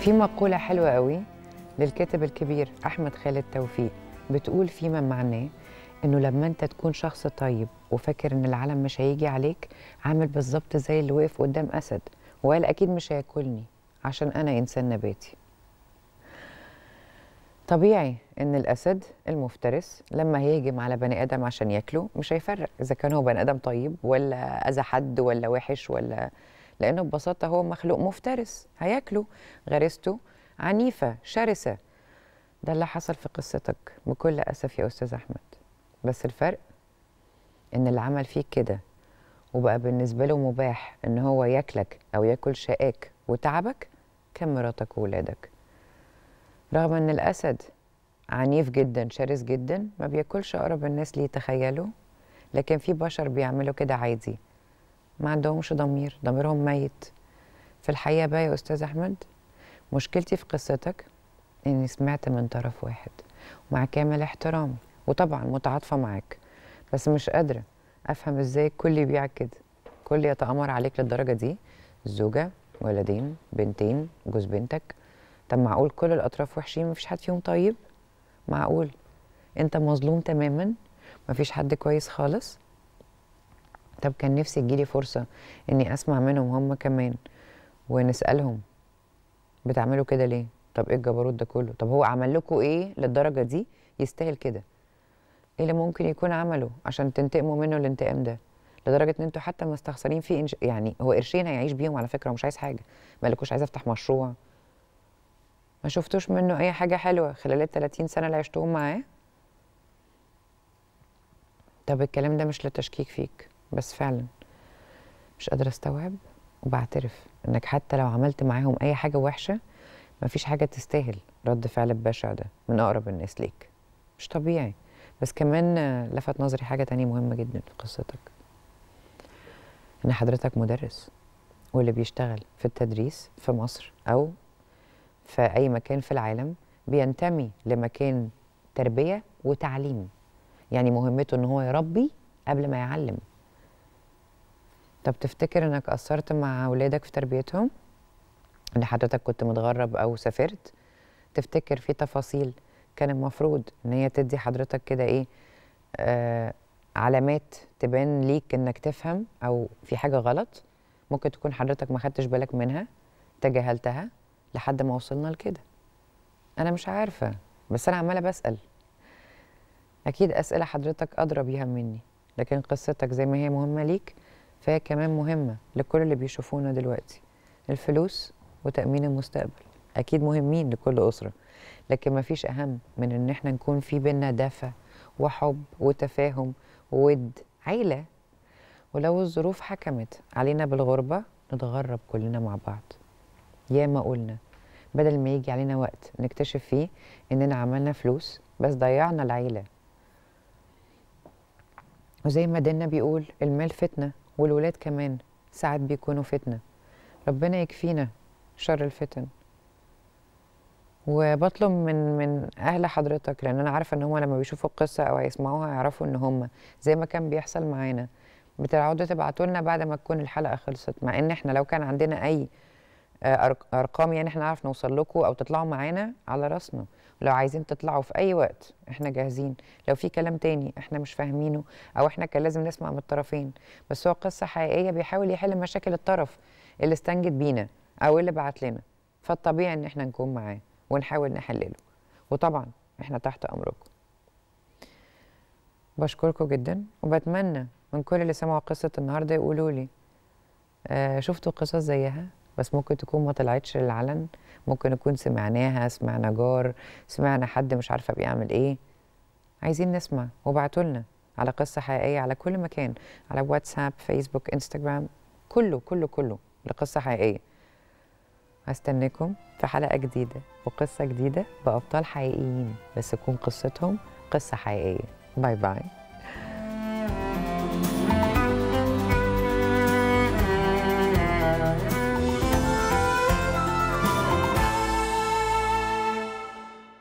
في مقولة حلوة قوي للكاتب الكبير أحمد خالد توفيق بتقول فيما معناه إنه لما أنت تكون شخص طيب وفاكر إن العالم مش هيجي عليك عامل بالظبط زي اللي واقف قدام أسد وقال أكيد مش هياكلني عشان أنا إنسان نباتي طبيعي إن الأسد المفترس لما هيهجم على بني آدم عشان ياكله مش هيفرق إذا كان هو بني آدم طيب ولا أذى حد ولا وحش ولا لأنه ببساطة هو مخلوق مفترس هياكله غريزته عنيفة شرسة ده اللي حصل في قصتك بكل أسف يا أستاذ أحمد بس الفرق إن اللي عمل فيك كده وبقى بالنسبة له مباح إن هو ياكلك أو ياكل شقاك وتعبك كان مراتك وولادك رغم إن الأسد عنيف جدا شرس جدا ما بياكلش أقرب الناس ليه تخيلوا لكن في بشر بيعملوا كده عادي ما عندهمش ضمير ضميرهم ميت في الحقيقه بقى يا استاذ احمد مشكلتي في قصتك اني سمعت من طرف واحد ومع كامل احترامي وطبعا متعاطفه معاك بس مش قادره افهم ازاي الكل يبيع كده الكل يتامر عليك للدرجه دي زوجه ولدين بنتين جوز بنتك طب معقول كل الاطراف وحشين مفيش حد فيهم طيب معقول انت مظلوم تماما مفيش حد كويس خالص طب كان نفسي تجيلي فرصة إني أسمع منهم هم كمان ونسألهم بتعملوا كده ليه؟ طب إيه الجبروت ده كله؟ طب هو عمل لكم إيه للدرجة دي يستاهل كده؟ إيه اللي ممكن يكون عمله عشان تنتقموا منه الانتقام ده؟ لدرجه ان انتوا حتى مستخسرين فيه إنش... يعني هو قرشين هيعيش بيهم على فكره ومش عايز حاجه مالكوش عايز افتح مشروع ما شفتوش منه اي حاجه حلوه خلال ال 30 سنه اللي عشتهم معاه طب الكلام ده مش للتشكيك فيك بس فعلا مش قادره استوعب وبعترف انك حتى لو عملت معاهم اي حاجه وحشه مفيش حاجه تستاهل رد فعل البشع ده من اقرب الناس ليك مش طبيعي بس كمان لفت نظري حاجه تانية مهمه جدا في قصتك ان حضرتك مدرس واللي بيشتغل في التدريس في مصر او في اي مكان في العالم بينتمي لمكان تربيه وتعليم يعني مهمته ان هو يربي قبل ما يعلم طب تفتكر انك اثرت مع اولادك في تربيتهم ان حضرتك كنت متغرب او سافرت تفتكر في تفاصيل كان المفروض ان هي تدي حضرتك كده ايه آه علامات تبان ليك انك تفهم او في حاجه غلط ممكن تكون حضرتك ما خدتش بالك منها تجاهلتها لحد ما وصلنا لكده انا مش عارفه بس انا عماله بسال اكيد اسئله حضرتك ادرى بيها مني لكن قصتك زي ما هي مهمه ليك فهي كمان مهمة لكل اللي بيشوفونا دلوقتي الفلوس وتأمين المستقبل أكيد مهمين لكل أسرة لكن مفيش أهم من إن إحنا نكون في بينا دافع وحب وتفاهم وود عيلة ولو الظروف حكمت علينا بالغربة نتغرب كلنا مع بعض ياما قلنا بدل ما يجي علينا وقت نكتشف فيه إننا عملنا فلوس بس ضيعنا العيلة وزي ما دينا بيقول المال فتنه والولاد كمان ساعات بيكونوا فتنة ربنا يكفينا شر الفتن وبطلب من من اهل حضرتك لان انا عارفه ان هم لما بيشوفوا القصه او هيسمعوها هيعرفوا ان هم زي ما كان بيحصل معانا بتقعدوا تبعتوا لنا بعد ما تكون الحلقه خلصت مع ان احنا لو كان عندنا اي آه، ارقام يعني احنا نعرف نوصل لكم او تطلعوا معانا على راسنا لو عايزين تطلعوا في اي وقت احنا جاهزين لو في كلام تاني احنا مش فاهمينه او احنا كان لازم نسمع من الطرفين بس هو قصه حقيقيه بيحاول يحل مشاكل الطرف اللي استنجد بينا او اللي بعت لنا فالطبيعي ان احنا نكون معاه ونحاول نحلله وطبعا احنا تحت امركم بشكركم جدا وبتمنى من كل اللي سمعوا قصه النهارده يقولوا لي آه شفتوا قصص زيها بس ممكن تكون ما طلعتش للعلن ممكن نكون سمعناها سمعنا جار سمعنا حد مش عارفه بيعمل ايه عايزين نسمع وابعتوا لنا على قصه حقيقيه على كل مكان على واتساب فيسبوك انستغرام كله كله كله لقصه حقيقيه هستناكم في حلقه جديده وقصه جديده بابطال حقيقيين بس تكون قصتهم قصه حقيقيه باي باي